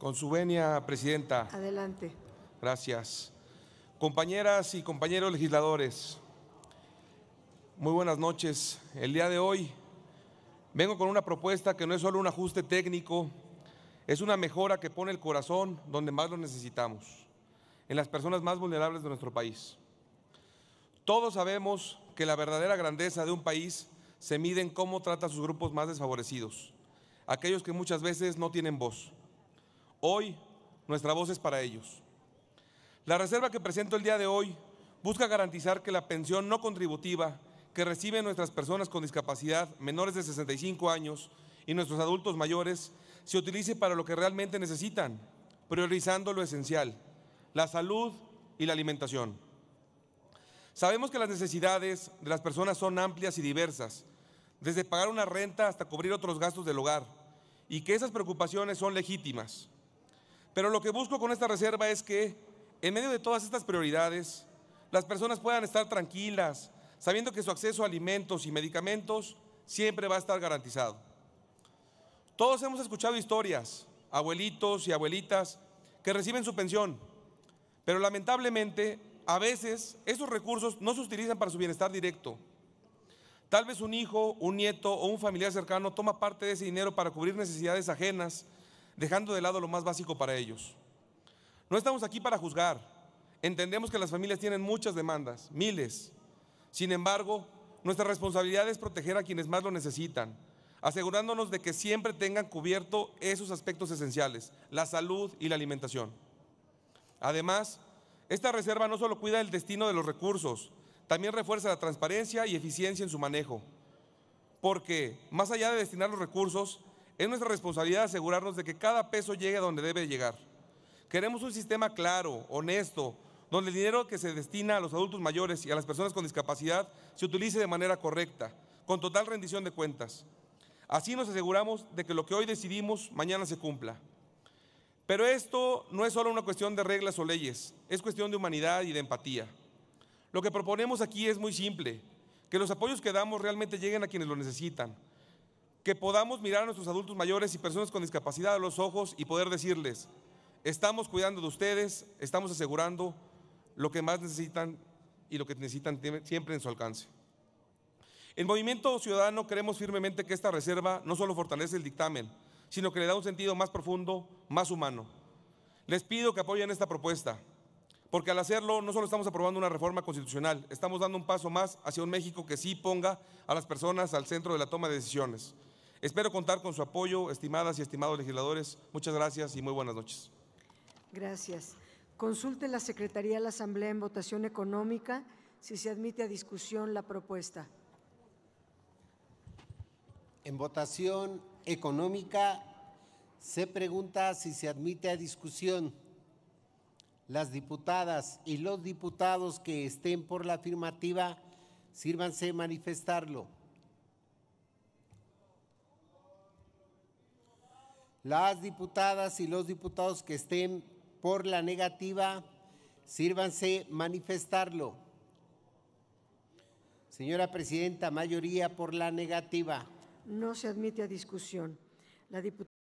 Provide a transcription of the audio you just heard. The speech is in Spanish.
Con su venia, Presidenta. Adelante. Gracias. Compañeras y compañeros legisladores, muy buenas noches. El día de hoy vengo con una propuesta que no es solo un ajuste técnico, es una mejora que pone el corazón donde más lo necesitamos, en las personas más vulnerables de nuestro país. Todos sabemos que la verdadera grandeza de un país se mide en cómo trata a sus grupos más desfavorecidos, aquellos que muchas veces no tienen voz. Hoy nuestra voz es para ellos. La reserva que presento el día de hoy busca garantizar que la pensión no contributiva que reciben nuestras personas con discapacidad menores de 65 años y nuestros adultos mayores se utilice para lo que realmente necesitan, priorizando lo esencial, la salud y la alimentación. Sabemos que las necesidades de las personas son amplias y diversas, desde pagar una renta hasta cubrir otros gastos del hogar, y que esas preocupaciones son legítimas. Pero lo que busco con esta reserva es que en medio de todas estas prioridades, las personas puedan estar tranquilas, sabiendo que su acceso a alimentos y medicamentos siempre va a estar garantizado. Todos hemos escuchado historias, abuelitos y abuelitas, que reciben su pensión, pero lamentablemente a veces esos recursos no se utilizan para su bienestar directo. Tal vez un hijo, un nieto o un familiar cercano toma parte de ese dinero para cubrir necesidades ajenas dejando de lado lo más básico para ellos. No estamos aquí para juzgar. Entendemos que las familias tienen muchas demandas, miles. Sin embargo, nuestra responsabilidad es proteger a quienes más lo necesitan, asegurándonos de que siempre tengan cubierto esos aspectos esenciales, la salud y la alimentación. Además, esta reserva no solo cuida el destino de los recursos, también refuerza la transparencia y eficiencia en su manejo, porque más allá de destinar los recursos, es nuestra responsabilidad asegurarnos de que cada peso llegue a donde debe llegar. Queremos un sistema claro, honesto, donde el dinero que se destina a los adultos mayores y a las personas con discapacidad se utilice de manera correcta, con total rendición de cuentas. Así nos aseguramos de que lo que hoy decidimos mañana se cumpla. Pero esto no es solo una cuestión de reglas o leyes, es cuestión de humanidad y de empatía. Lo que proponemos aquí es muy simple, que los apoyos que damos realmente lleguen a quienes lo necesitan, que podamos mirar a nuestros adultos mayores y personas con discapacidad a los ojos y poder decirles, estamos cuidando de ustedes, estamos asegurando lo que más necesitan y lo que necesitan siempre en su alcance. En Movimiento Ciudadano creemos firmemente que esta reserva no solo fortalece el dictamen, sino que le da un sentido más profundo, más humano. Les pido que apoyen esta propuesta, porque al hacerlo no solo estamos aprobando una reforma constitucional, estamos dando un paso más hacia un México que sí ponga a las personas al centro de la toma de decisiones. Espero contar con su apoyo, estimadas y estimados legisladores. Muchas gracias y muy buenas noches. Gracias. Consulte la Secretaría de la Asamblea en votación económica si se admite a discusión la propuesta. En votación económica se pregunta si se admite a discusión. Las diputadas y los diputados que estén por la afirmativa, sírvanse manifestarlo. Las diputadas y los diputados que estén por la negativa, sírvanse manifestarlo. Señora Presidenta, mayoría por la negativa. No se admite a discusión. La diputada